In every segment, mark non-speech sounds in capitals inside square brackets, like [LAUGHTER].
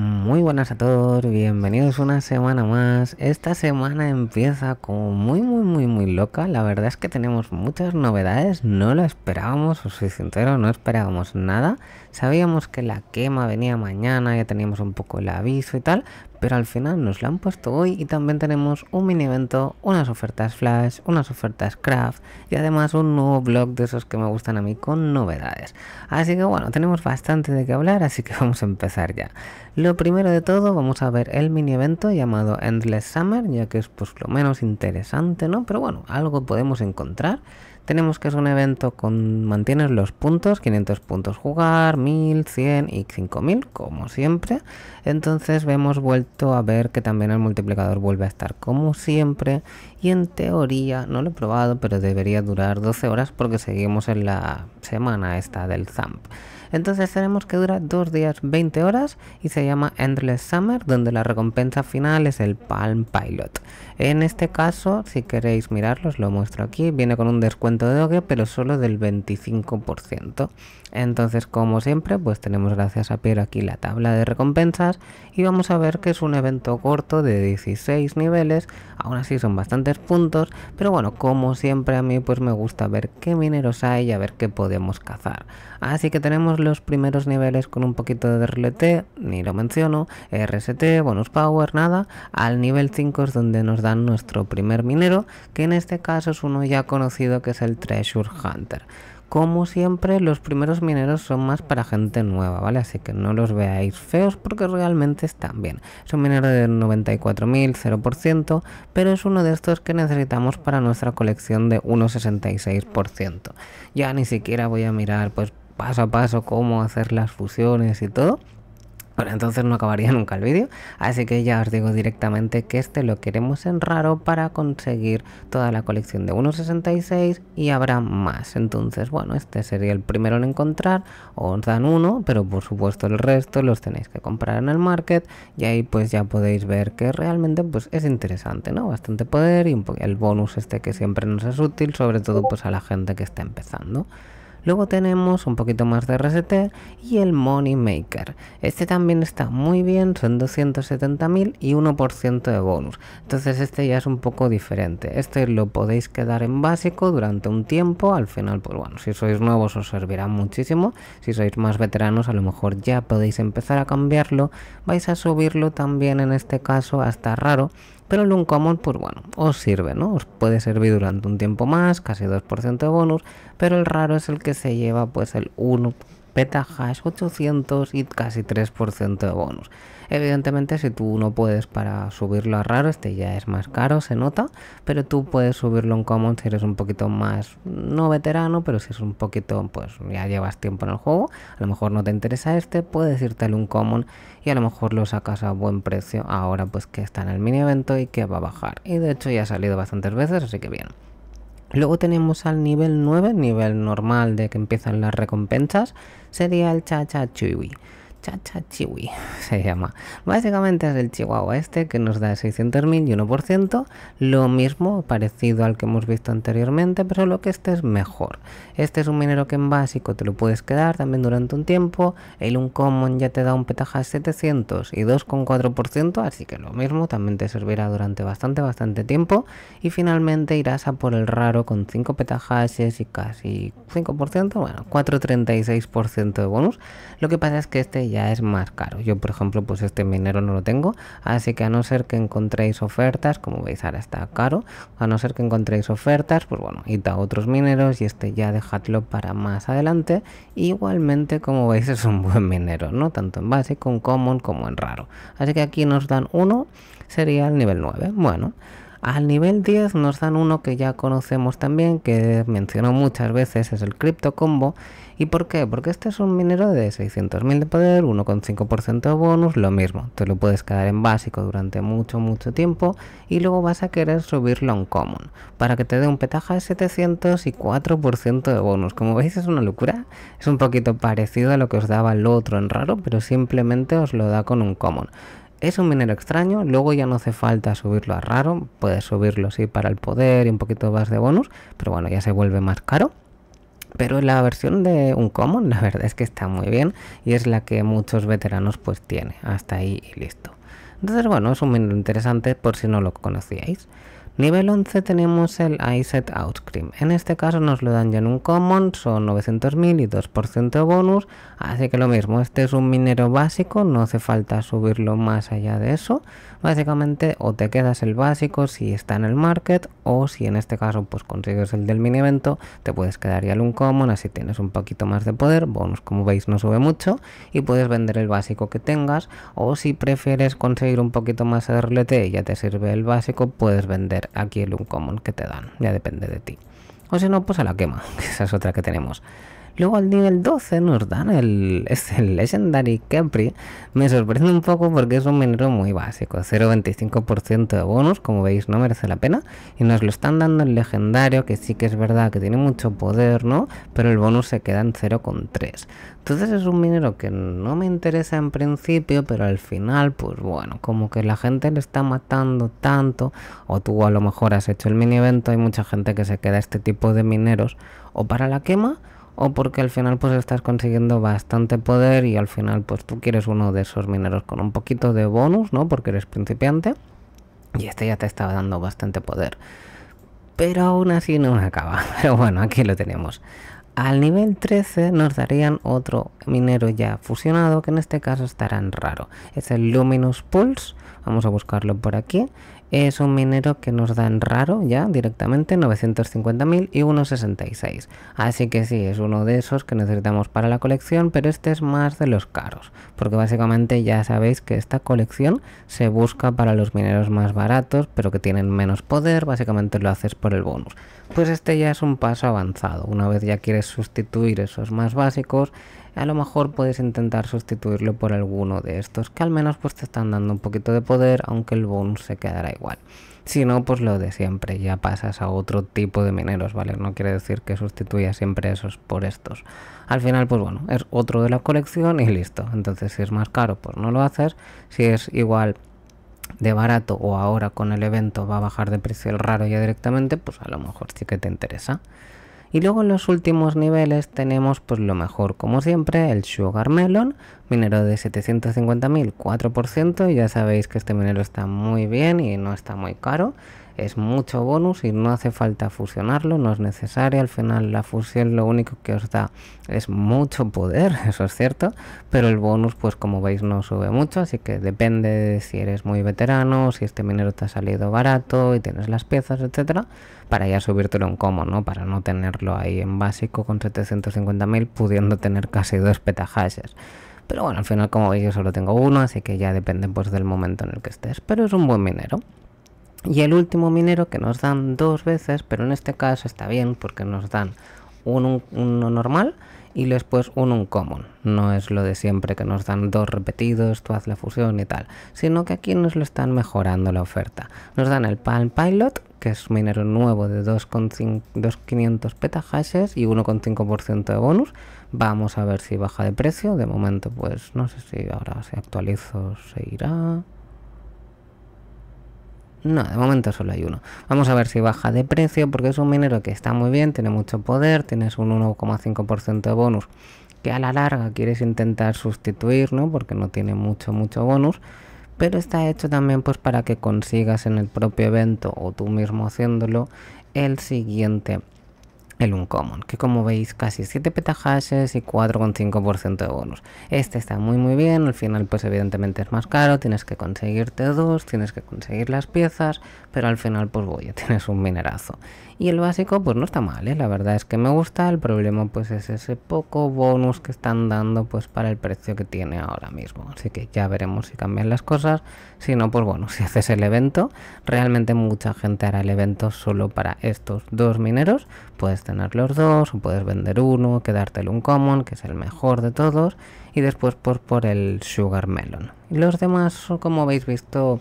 Muy buenas a todos, bienvenidos una semana más. Esta semana empieza como muy, muy, muy, muy loca. La verdad es que tenemos muchas novedades, no lo esperábamos, os soy sincero, no esperábamos nada. Sabíamos que la quema venía mañana, ya teníamos un poco el aviso y tal, pero al final nos la han puesto hoy y también tenemos un mini evento, unas ofertas flash, unas ofertas craft y además un nuevo blog de esos que me gustan a mí con novedades. Así que bueno, tenemos bastante de qué hablar, así que [LAUGHS] vamos a empezar ya. Lo primero de todo, vamos a ver el mini evento llamado Endless Summer, ya que es pues lo menos interesante, ¿no? Pero bueno, algo podemos encontrar. Tenemos que es un evento con mantienes los puntos, 500 puntos jugar, 1000, 100 y 5000, como siempre. Entonces hemos vuelto a ver que también el multiplicador vuelve a estar como siempre. Y en teoría, no lo he probado, pero debería durar 12 horas porque seguimos en la semana esta del Zamp. Entonces tenemos que dura dos días 20 horas y se llama Endless Summer, donde la recompensa final es el Palm Pilot. En este caso, si queréis mirarlo, os lo muestro aquí, viene con un descuento de doge, pero solo del 25%. Entonces, como siempre, pues tenemos gracias a Piero aquí la tabla de recompensas y vamos a ver que es un evento corto de 16 niveles, aún así son bastantes puntos, pero bueno, como siempre a mí pues me gusta ver qué mineros hay y a ver qué podemos cazar. Así que tenemos los primeros niveles con un poquito de RLT, ni lo menciono, RST, bonus power, nada. Al nivel 5 es donde nos dan nuestro primer minero, que en este caso es uno ya conocido que es el Treasure Hunter. Como siempre, los primeros mineros son más para gente nueva, ¿vale? Así que no los veáis feos porque realmente están bien. Es un minero de 94.000, 0%, pero es uno de estos que necesitamos para nuestra colección de 1,66%. Ya ni siquiera voy a mirar, pues paso a paso cómo hacer las fusiones y todo. Bueno, entonces no acabaría nunca el vídeo, así que ya os digo directamente que este lo queremos en raro para conseguir toda la colección de 1.66 y habrá más. Entonces, bueno, este sería el primero en encontrar, os dan uno, pero por supuesto el resto los tenéis que comprar en el market y ahí pues ya podéis ver que realmente pues es interesante, ¿no? Bastante poder y el bonus este que siempre nos es útil, sobre todo pues a la gente que está empezando. Luego tenemos un poquito más de RST y el Money Maker. Este también está muy bien, son 270.000 y 1% de bonus. Entonces este ya es un poco diferente. Este lo podéis quedar en básico durante un tiempo. Al final, pues bueno, si sois nuevos os servirá muchísimo. Si sois más veteranos, a lo mejor ya podéis empezar a cambiarlo. Vais a subirlo también en este caso hasta raro pero el common, pues bueno, os sirve, ¿no? Os puede servir durante un tiempo más, casi 2% de bonus, pero el raro es el que se lleva pues el 1 es 800 y casi 3% de bonus. Evidentemente si tú no puedes para subirlo a raro, este ya es más caro, se nota, pero tú puedes subirlo en common si eres un poquito más, no veterano, pero si es un poquito, pues ya llevas tiempo en el juego, a lo mejor no te interesa este, puedes irte al un common y a lo mejor lo sacas a buen precio ahora pues que está en el mini evento y que va a bajar. Y de hecho ya ha salido bastantes veces, así que bien. Luego tenemos al nivel 9, nivel normal de que empiezan las recompensas, cereal chacha chewy Chacha Chiwi [LAUGHS] se llama. Básicamente es el chihuahua este que nos da 600.000 y 1%, lo mismo parecido al que hemos visto anteriormente, pero lo que este es mejor. Este es un minero que en básico te lo puedes quedar también durante un tiempo, el un common ya te da un petaja 700 y 2,4%, así que lo mismo también te servirá durante bastante, bastante tiempo y finalmente irás a por el raro con 5 petajas y casi 5%, bueno, 4,36% de bonus. Lo que pasa es que este ya es más caro. Yo, por ejemplo, pues este minero no lo tengo, así que a no ser que encontréis ofertas, como veis ahora está caro, a no ser que encontréis ofertas, pues bueno, y a otros mineros y este ya dejadlo para más adelante. Igualmente, como veis, [LAUGHS] es un buen minero, ¿no? Tanto en base, con común como en raro. Así que aquí nos dan uno, sería el nivel 9. Bueno. Al nivel 10 nos dan uno que ya conocemos también, que mencionó muchas veces, es el Crypto Combo, ¿Y por qué? Porque este es un minero de 600.000 de poder, 1,5% de bonus, lo mismo. Te lo puedes quedar en básico durante mucho, mucho tiempo y luego vas a querer subirlo a un common para que te dé un petaja de 704% de bonus. Como veis es una locura, es un poquito parecido a lo que os daba el otro en raro, pero simplemente os lo da con un common. Es un minero extraño, luego ya no hace falta subirlo a raro, puedes subirlo sí para el poder y un poquito más de bonus, pero bueno, ya se vuelve más caro. Pero la versión de un common, la verdad es que está muy bien y es la que muchos veteranos pues tiene. Hasta ahí y listo. Entonces, bueno, es un minero interesante por si no lo conocíais. Nivel 11 tenemos el iSet Outcream. En este caso nos lo dan ya en un common, son 900.000 y 2% bonus, así que lo mismo, este es un minero básico, no hace falta subirlo más allá de eso. Básicamente o te quedas el básico si está en el market o si en este caso pues consigues el del mini evento te puedes quedar ya el un common así tienes un poquito más de poder bonus como veis no sube mucho y puedes vender el básico que tengas o si prefieres conseguir un poquito más de RLT y ya te sirve el básico puedes vender aquí el un common que te dan ya depende de ti o si no pues a la quema [LAUGHS] esa es otra que tenemos Luego al nivel 12, nos dan es el Legendary Capri, me sorprende un poco porque es un minero muy básico, 0.25% de bonus, como veis no merece la pena, y nos lo están dando el legendario, que sí que es verdad que tiene mucho poder, ¿no? Pero el bonus se queda en 0.3. Entonces es un minero que no me interesa en principio, pero al final, pues bueno, como que la gente le está matando tanto, o tú a lo mejor has hecho el mini evento, hay mucha gente que se queda este tipo de mineros, o para la quema, o porque al final pues estás consiguiendo bastante poder y al final pues tú quieres uno de esos mineros con un poquito de bonus, ¿no? Porque eres principiante y este ya te estaba dando bastante poder. Pero aún así no me [LAUGHS] acaba. Pero bueno, aquí lo tenemos. Al nivel 13 nos darían otro minero ya fusionado, que en este caso estará en raro. Es el Luminous Pulse. Vamos a buscarlo por aquí es un minero que nos dan raro ya directamente 950.000 y 1.66 así que sí es uno de esos que necesitamos para la colección pero este es más de los caros porque básicamente ya sabéis que esta colección se busca para los mineros más baratos pero que tienen menos poder básicamente lo haces por el bonus pues este ya es un paso avanzado una vez ya quieres sustituir esos más básicos a lo mejor puedes intentar sustituirlo por alguno de estos que al menos pues te están dando un poquito de poder aunque el bonus se quedará igual si no pues lo de siempre ya pasas a otro tipo de mineros vale no quiere decir que sustituya siempre esos por estos al final pues bueno es otro de la colección y listo entonces si es más caro pues no lo haces si es igual de barato o ahora con el evento va a bajar de precio el raro ya directamente pues a lo mejor sí que te interesa y luego en los últimos niveles tenemos pues lo mejor como siempre, el Sugar Melon, Minero de 750.000, 4%. Ya sabéis que este minero está muy bien y no está muy caro. Es mucho bonus y no hace falta fusionarlo, no es necesario. Al final la fusión lo único que os da es mucho poder, [LAUGHS] eso es cierto. Pero el bonus, pues como veis, no sube mucho. Así que depende de si eres muy veterano, si este minero te ha salido barato y tienes las piezas, etcétera, para ya subírtelo en como, ¿no? Para no tenerlo ahí en básico con 750.000 pudiendo tener casi dos petahashes. Pero bueno, al final como veis yo solo tengo uno, así que ya depende pues del momento en el que estés. Pero es un buen minero. Y el último minero que nos dan dos veces, pero en este caso está bien porque nos dan uno, normal y después un común No es lo de siempre que nos dan dos repetidos, tú haz la fusión y tal, sino que aquí nos lo están mejorando la oferta. Nos dan el Palm Pilot, que es un minero nuevo de 2,500 petahashes y 1,5% de bonus, Vamos a ver si baja de precio. De momento, pues no sé si ahora se si actualizo irá. No, de momento solo hay uno. Vamos a ver si baja de precio porque es un minero que está muy bien, tiene mucho poder, tienes un 1,5% de bonus que a la larga quieres intentar sustituir, ¿no? Porque no tiene mucho, mucho bonus. Pero está hecho también pues para que consigas en el propio evento o tú mismo haciéndolo el siguiente el Uncommon, que como veis casi 7 petahashes y 4,5% de bonus. Este está muy muy bien, al final pues evidentemente es más caro, tienes que conseguirte dos, tienes que conseguir las piezas, pero al final pues voy, [LAUGHS] tienes un minerazo. Y el básico pues no está mal, ¿eh? la verdad es que me gusta, el problema pues es ese poco bonus que están dando pues para el precio que tiene ahora mismo. Así que ya veremos si cambian las cosas, si no pues bueno, [LAUGHS] si haces el evento, realmente mucha gente hará el evento solo para estos dos mineros, pues tener los dos, o puedes vender uno, quedártelo un common, que es el mejor de todos, y después por, por el sugar melon. los demás, como habéis visto,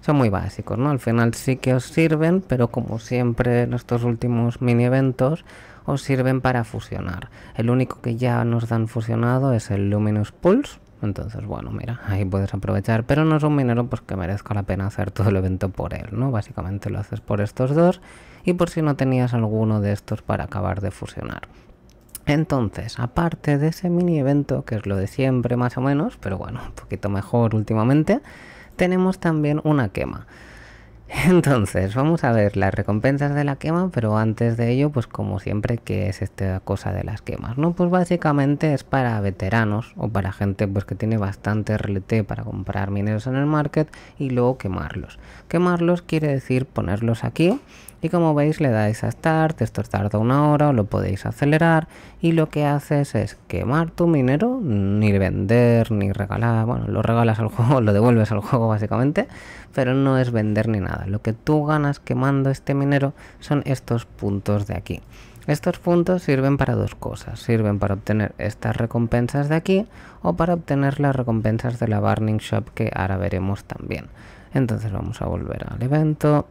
son muy básicos, ¿no? Al final sí que os sirven, pero como siempre en estos últimos mini eventos, os sirven para fusionar. El único que ya nos dan fusionado es el Luminous Pulse, entonces, bueno, mira, ahí puedes aprovechar, pero no es un minero pues que merezca la pena hacer todo el evento por él, ¿no? Básicamente lo haces por estos dos y por si no tenías alguno de estos para acabar de fusionar. Entonces, aparte de ese mini evento, que es lo de siempre más o menos, pero bueno, un poquito mejor últimamente, tenemos también una quema. Entonces, vamos a ver las recompensas de la quema, pero antes de ello, pues como siempre, que es esta cosa de las quemas? No, pues básicamente es para veteranos o para gente pues que tiene bastante RLT para comprar mineros en el market y luego quemarlos. Quemarlos quiere decir ponerlos aquí y como veis le dais a start, esto tarda una hora, lo podéis acelerar y lo que haces es quemar tu minero, ni vender, ni regalar, bueno, lo regalas al [LAUGHS] juego, lo devuelves al juego básicamente, pero no es vender ni nada, lo que tú ganas quemando este minero son estos puntos de aquí. Estos puntos sirven para dos cosas, sirven para obtener estas recompensas de aquí o para obtener las recompensas de la Burning Shop que ahora veremos también. Entonces vamos a volver al evento,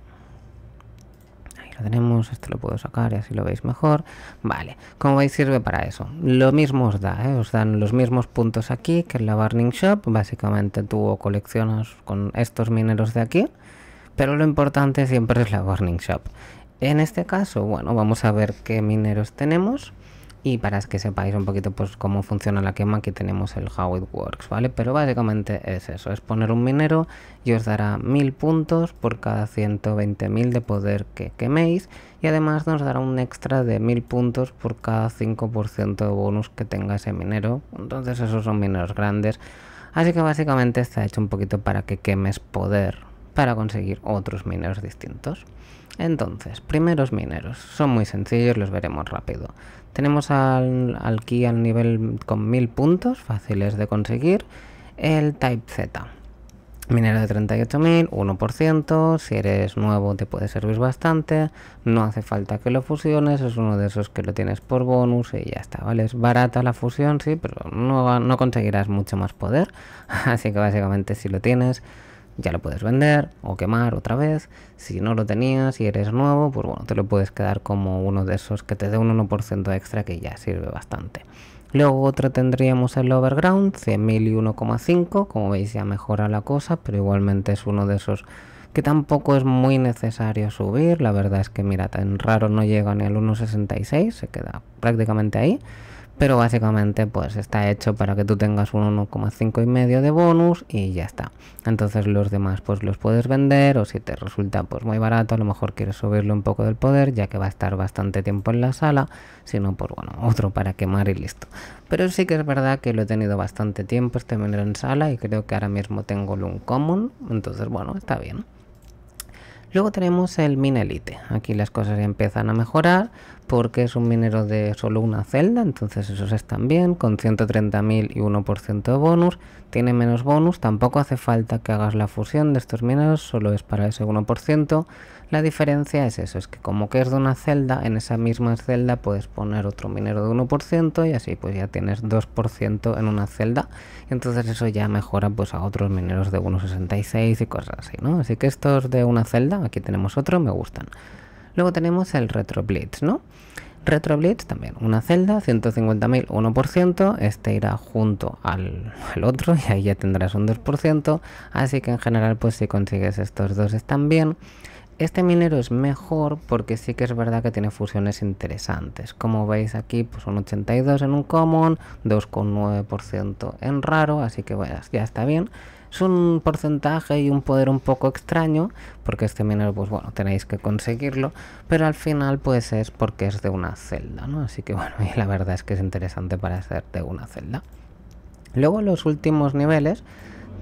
tenemos, este lo puedo sacar y así lo veis mejor. Vale, como veis sirve para eso. Lo mismo os da, ¿eh? os dan los mismos puntos aquí que en la Burning Shop. Básicamente tú colecciones coleccionas con estos mineros de aquí, pero lo importante siempre es la Burning Shop. En este caso, bueno, vamos a ver qué mineros tenemos y para que sepáis un poquito pues cómo funciona la quema aquí tenemos el how it works vale pero básicamente es eso es poner un minero y os dará 1000 puntos por cada 120.000 de poder que queméis y además nos dará un extra de 1000 puntos por cada 5% de bonus que tenga ese minero entonces esos son mineros grandes así que básicamente está hecho un poquito para que quemes poder para conseguir otros mineros distintos entonces, primeros mineros, son muy sencillos, los veremos rápido. Tenemos al, aquí al nivel con 1000 puntos, fáciles de conseguir, el Type Z. Minero de 38.000, 1%, si eres nuevo te puede servir bastante, no hace falta que lo fusiones, es uno de esos que lo tienes por bonus y ya está, ¿vale? Es barata la fusión, sí, pero no, no conseguirás mucho más poder, [LAUGHS] así que básicamente si lo tienes ya lo puedes vender o quemar otra vez. Si no lo tenías y eres nuevo, pues bueno, te lo puedes quedar como uno de esos que te dé un 1% extra que ya sirve bastante. Luego otro tendríamos el Overground, 100.000 y 1,5, como veis ya mejora la cosa, pero igualmente es uno de esos que tampoco es muy necesario subir, la verdad es que mira, tan raro no llega ni al 1,66, se queda prácticamente ahí pero básicamente pues está hecho para que tú tengas un 1,5 y medio de bonus y ya está. Entonces los demás pues los puedes vender o si te resulta pues muy barato, a lo mejor quieres subirle un poco del poder ya que va a estar bastante tiempo en la sala, si no pues bueno, otro para quemar y listo. Pero sí que es verdad que lo he tenido bastante tiempo este menor en sala y creo que ahora mismo tengo un common, entonces bueno, está bien. Luego tenemos el Minelite. Aquí las cosas empiezan a mejorar porque es un minero de solo una celda, entonces esos están bien, con 130.000 y 1% de bonus. Tiene menos bonus, tampoco hace falta que hagas la fusión de estos mineros, solo es para ese 1%. La diferencia es eso, es que como que es de una celda, en esa misma celda puedes poner otro minero de 1% y así pues ya tienes 2% en una celda. Entonces eso ya mejora pues a otros mineros de 1.66 y cosas así, ¿no? Así que estos de una celda, aquí tenemos otro, me gustan. Luego tenemos el Blitz, ¿no? Blitz también, una celda, 150.000, 1%, este irá junto al, al, otro y ahí ya tendrás un 2%, así que en general pues si consigues estos dos están bien. Este minero es mejor porque sí que es verdad que tiene fusiones interesantes. Como veis aquí, pues un 82 en un common, 2,9% en raro, así que bueno, ya está bien. Es un porcentaje y un poder un poco extraño, porque este minero, pues bueno, tenéis que conseguirlo, pero al final pues es porque es de una celda, ¿no? Así que bueno, [LAUGHS] y la verdad es que es interesante para ser de una celda. Luego los últimos niveles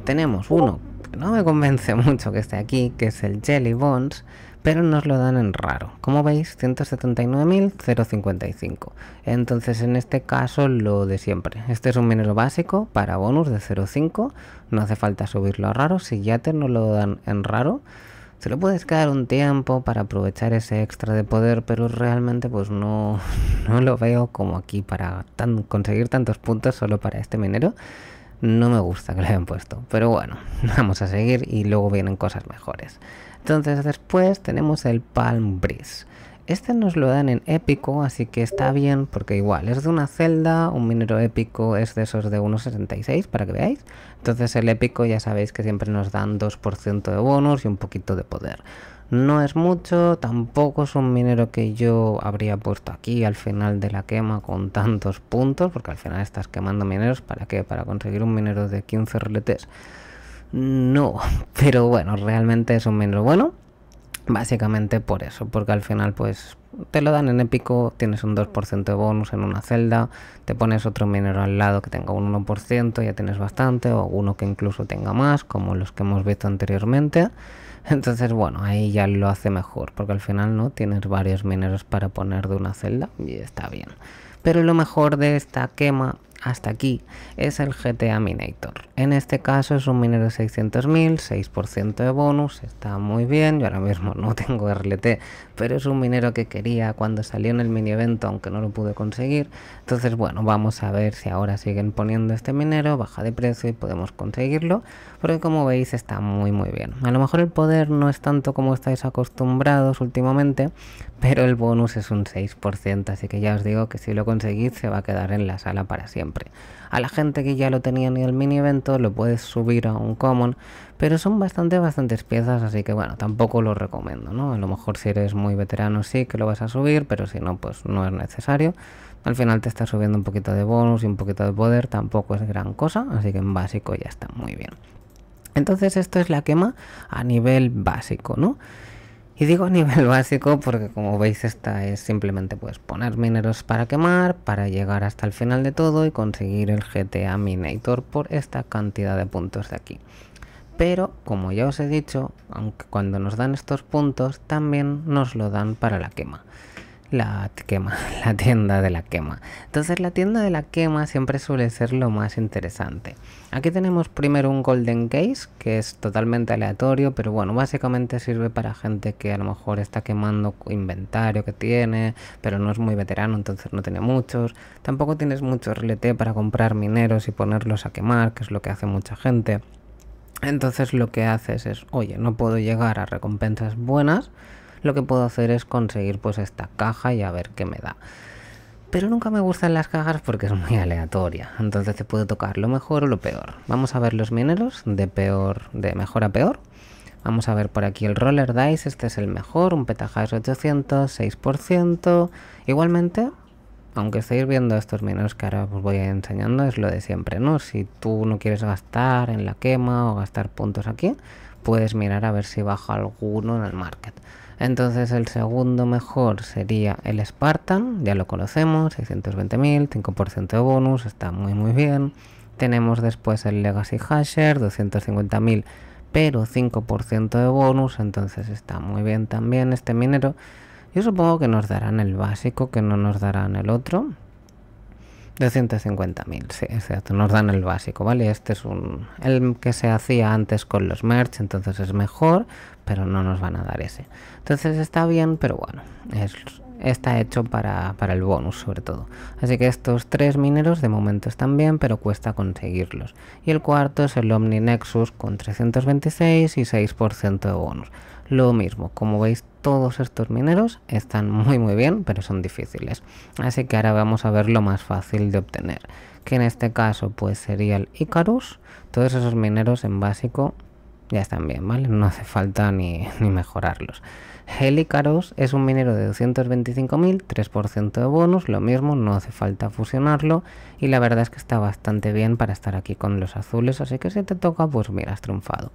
tenemos uno no me convence [LAUGHS] mucho que esté aquí, que es el Jelly Bones, pero nos lo dan en raro. Como veis, 179.055. Entonces en este caso lo de siempre. Este es un minero básico para bonus de 0.5. No hace falta subirlo a raro. Si ya te no lo dan en raro, se lo puedes quedar un tiempo para aprovechar ese extra de poder, pero realmente pues no, [LAUGHS] no lo veo como aquí para conseguir tantos puntos solo para este minero. No me gusta que lo hayan puesto, pero bueno, [LAUGHS] vamos a seguir y luego vienen cosas mejores. Entonces después tenemos el Palm Breeze. Este nos lo dan en épico, así que está bien porque igual es de una celda, un minero épico es de esos de 1.66 para que veáis. Entonces el épico ya sabéis que siempre nos dan 2% de bonus y un poquito de poder. No es mucho, tampoco es un minero que yo habría puesto aquí al final de la quema con tantos puntos, porque al final estás quemando mineros, ¿para qué? Para conseguir un minero de 15 reletes. No, [LAUGHS] pero bueno, realmente es un minero bueno. Básicamente por eso, porque al final pues te lo dan en épico, tienes un 2% de bonus en una celda, te pones otro minero al lado que tenga un 1%, ya tienes bastante, o uno que incluso tenga más, como los que hemos visto anteriormente. [LAUGHS] Entonces, bueno, ahí ya lo hace mejor, porque al final no tienes varios mineros para poner de una celda y está bien. Pero lo mejor de esta quema hasta aquí es el GTA Minator. En este caso es un minero 600.000, 6% de bonus, está muy bien. Yo ahora mismo no tengo RLT, pero es un minero que quería cuando salió en el mini evento, aunque no lo pude conseguir. Entonces, bueno, vamos a ver si ahora siguen poniendo este minero, baja de precio y podemos conseguirlo, porque como veis está muy muy bien. A lo mejor el poder no es tanto como estáis acostumbrados últimamente, pero el bonus es un 6%, así que ya os digo que si lo conseguís se va a quedar en la sala para siempre. A la gente que ya lo tenía en el mini evento lo puedes subir a un common, pero son bastante, bastantes piezas, así que bueno, tampoco lo recomiendo, ¿no? A lo mejor si eres muy veterano sí que lo vas a subir, pero si no, pues no es necesario. Al final te está subiendo un poquito de bonus y un poquito de poder, tampoco es gran cosa, así que en básico ya está muy bien. Entonces esto es la quema a nivel básico, ¿no? Y digo nivel [LAUGHS] básico porque como veis esta es simplemente pues poner mineros para quemar, para llegar hasta el final de todo y conseguir el GTA Minator por esta cantidad de puntos de aquí. Pero como ya os he dicho, aunque cuando nos dan estos puntos también nos lo dan para la quema la quema, [LAUGHS] la tienda de la quema. Entonces la tienda de la quema siempre suele ser lo más interesante. Aquí tenemos primero un Golden Case, que es totalmente aleatorio, pero bueno, básicamente sirve para gente que a lo mejor está quemando inventario que tiene, pero no es muy veterano, entonces no tiene muchos. Tampoco tienes mucho RLT para comprar mineros y ponerlos a quemar, que es lo que hace mucha gente. Entonces lo que haces es, oye, no puedo llegar a recompensas buenas, lo que puedo hacer es conseguir pues esta caja y a ver qué me da. Pero nunca me gustan las cajas porque es muy aleatoria, entonces te puede tocar lo mejor o lo peor. Vamos a ver los mineros de peor, de mejor a peor. Vamos a ver por aquí el Roller Dice, este es el mejor, un es 800, 6%. Igualmente, aunque estéis viendo estos mineros que ahora os voy a enseñando, es lo de siempre, ¿no? Si tú no quieres gastar en la quema o gastar puntos aquí, puedes mirar a ver si baja alguno en el market. Entonces el segundo mejor sería el Spartan, ya lo conocemos, 620.000, 5% de bonus, está muy muy bien. Tenemos después el Legacy Hasher, 250.000, pero 5% de bonus, entonces está muy bien también este minero. Yo supongo que nos darán el básico, que no nos darán el otro, 250.000, sí, exacto, nos dan el básico, ¿vale? Este es un, el que se hacía antes con los merch, entonces es mejor, pero no nos van a dar ese. Entonces está bien, pero bueno, está hecho para, para el bonus sobre todo. Así que estos tres mineros de momento están bien, pero cuesta conseguirlos. Y el cuarto es el Omni Nexus con 326 y 6% de bonus. Lo mismo, como veis, todos estos mineros están muy muy bien, pero son difíciles. Así que ahora vamos a ver lo más fácil de obtener, que en este caso pues sería el Icarus. Todos esos mineros en básico ya están bien, ¿vale? No hace falta ni, [LAUGHS] ni mejorarlos. Icarus es un minero de 225.000, 3% de bonus, lo mismo, no hace falta fusionarlo y la verdad es que está bastante bien para estar aquí con los azules, así que si te toca, pues mira, has triunfado.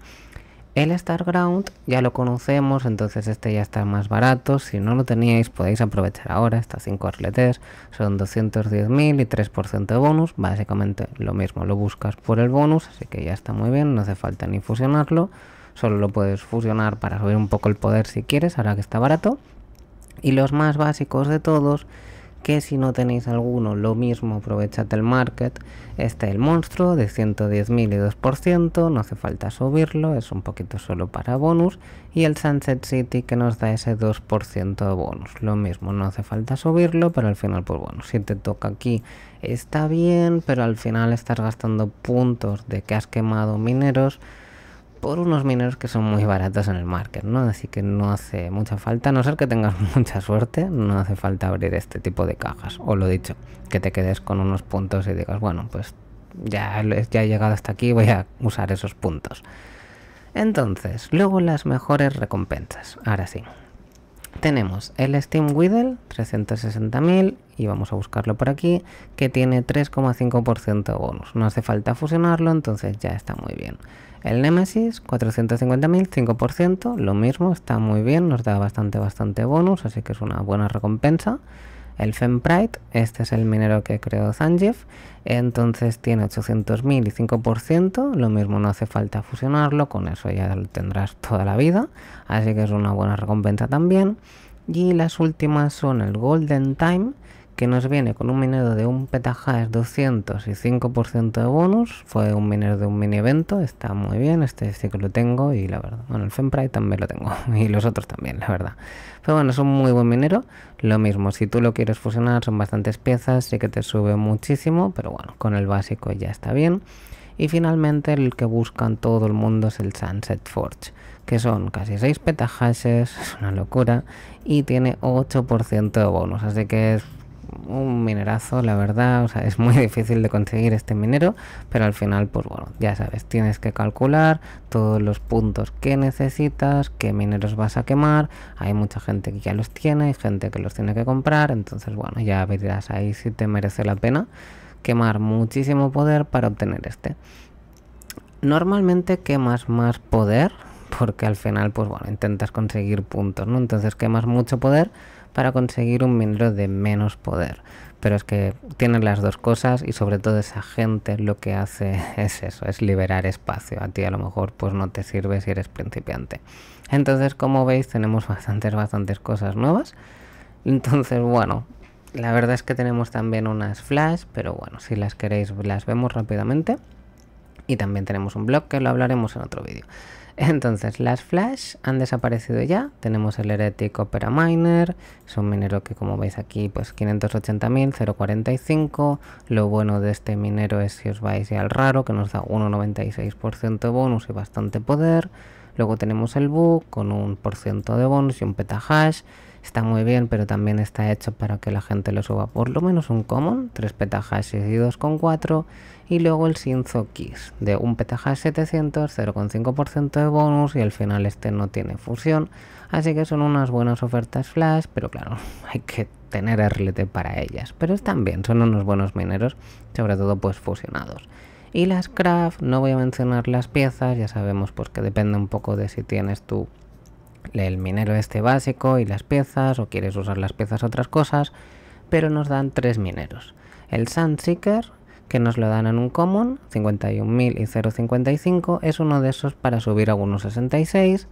El Starground ya lo conocemos, entonces este ya está más barato. Si no lo teníais, podéis aprovechar ahora. estas 5 RLTs son 210.000 y 3% de bonus. Básicamente lo mismo, lo buscas por el bonus, así que ya está muy bien, no hace falta ni fusionarlo. Solo lo puedes fusionar para subir un poco el poder si quieres, ahora que está barato. Y los más básicos de todos que si no tenéis alguno, lo mismo aprovechad el market. Este el monstruo de 110.000 y 2%, no hace falta subirlo, es un poquito solo para bonus. Y el Sunset City que nos da ese 2% de bonus, lo mismo, no hace falta subirlo, pero al final, pues bueno, si te toca aquí está bien, pero al final estás gastando puntos de que has quemado mineros por unos mineros que son muy baratos en el market, ¿no? Así que no hace mucha falta, a no ser que tengas [LAUGHS] mucha suerte, no hace falta abrir este tipo de cajas. O lo dicho, que te quedes con unos puntos y digas, bueno, pues ya, he llegado hasta aquí, voy a usar esos puntos. Entonces, luego las mejores recompensas. Ahora sí. Tenemos el Steam Whittle, 360.000, y vamos a buscarlo por aquí, que tiene 3,5% de bonus. No hace falta fusionarlo, entonces ya está muy bien. El Nemesis, 450.000, 5%, lo mismo, está muy bien, nos da bastante, bastante bonus, así que es una buena recompensa. El Femprite, este es el minero que creó Zangief, entonces tiene 800.000 y 5%, lo mismo no hace falta fusionarlo, con eso ya lo tendrás toda la vida, así que es una buena recompensa también. Y las últimas son el Golden Time, que nos viene con un minero de un petajas 205% de bonus. Fue un minero de un mini evento, está muy bien, este sí que lo tengo y la verdad, bueno, el Fempride también lo tengo [LAUGHS] y los otros también, la verdad. Pero bueno, es un muy buen minero, lo mismo, si tú lo quieres fusionar son bastantes piezas, sí que te sube muchísimo, pero bueno, con el básico ya está bien. Y finalmente el que buscan todo el mundo es el Sunset Forge, que son casi 6 petahashes, [LAUGHS] es una locura, y tiene 8% de bonus, así que es un minerazo, la verdad, o sea, es muy [LAUGHS] difícil de conseguir este minero, pero al final, pues bueno, ya sabes, tienes que calcular todos los puntos que necesitas, qué mineros vas a quemar, hay mucha gente que ya los tiene, hay gente que los tiene que comprar, entonces bueno, ya verás ahí si te merece la pena quemar muchísimo poder para obtener este. Normalmente quemas más poder porque al final pues bueno intentas conseguir puntos, ¿no? Entonces quemas mucho poder para conseguir un minero de menos poder. Pero es que tienen las dos cosas y sobre todo esa gente lo que hace [LAUGHS] es eso, es liberar espacio. A ti a lo mejor pues no te sirve si eres principiante. Entonces como veis tenemos [LAUGHS] bastantes, bastantes cosas nuevas. Entonces bueno, la verdad es que tenemos también unas flash, pero bueno, si las queréis las vemos rápidamente. Y también tenemos un blog que lo hablaremos en otro vídeo. Entonces, las Flash han desaparecido ya. Tenemos el Heretic Opera Miner, es un minero que como veis aquí, pues 580.000, 0.45. Lo bueno de este minero es si os vais ya al raro, que nos da 1,96% bonus y bastante poder. Luego tenemos el bug con un por ciento de bonus y un petahash. Está muy bien, pero también está hecho para que la gente lo suba por lo menos un common, 3 petahashes y 2,4 y luego el Shinzo Kiss de un PTH 700, 0,5% de bonus y al final este no tiene fusión, así que son unas buenas ofertas flash, pero claro, [LAUGHS] hay que tener RLT para ellas, pero están bien, son unos buenos mineros, sobre todo pues fusionados. Y las craft, no voy a mencionar las piezas, ya sabemos pues que depende un poco de si tienes tú el minero este básico y las piezas o quieres usar las piezas otras cosas, pero nos dan tres mineros. El Sandseeker, que nos lo dan en un common, 51.000 y 0.55, es uno de esos para subir a 66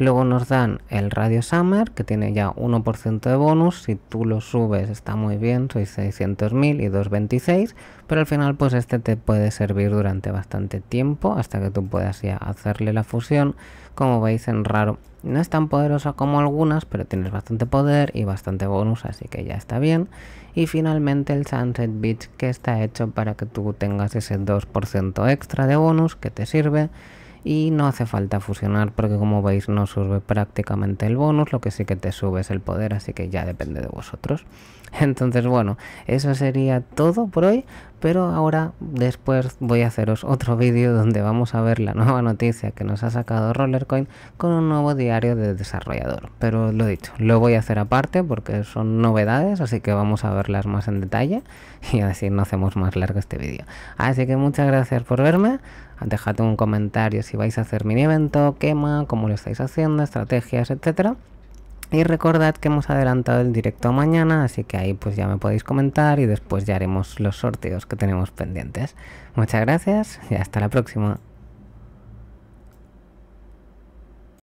Luego nos dan el Radio Summer, que tiene ya 1% de bonus. Si tú lo subes está muy bien, soy 600.000 y 226. Pero al final pues este te puede servir durante bastante tiempo hasta que tú puedas ya hacerle la fusión. Como veis en raro, no es tan poderosa como algunas, pero tienes bastante poder y bastante bonus, así que ya está bien. Y finalmente el Sunset Beach, que está hecho para que tú tengas ese 2% extra de bonus que te sirve y no hace falta fusionar porque como veis no sube prácticamente el bonus, lo que sí que te sube es el poder, así que ya depende de vosotros. [LAUGHS] Entonces, bueno, eso sería todo por hoy, pero ahora después voy a haceros otro vídeo donde vamos a ver la nueva [LAUGHS] noticia que nos ha sacado Rollercoin con un nuevo diario de desarrollador. Pero lo dicho, lo voy a hacer aparte porque son novedades, así que vamos a verlas más en detalle y así no hacemos más largo este vídeo. Así que muchas gracias por verme, dejad un comentario si vais a hacer mini evento, quema, cómo lo estáis haciendo, estrategias, etcétera y recordad que hemos adelantado el directo mañana, así que ahí pues ya me podéis comentar y después ya haremos los sorteos que tenemos pendientes. Muchas gracias y hasta la próxima.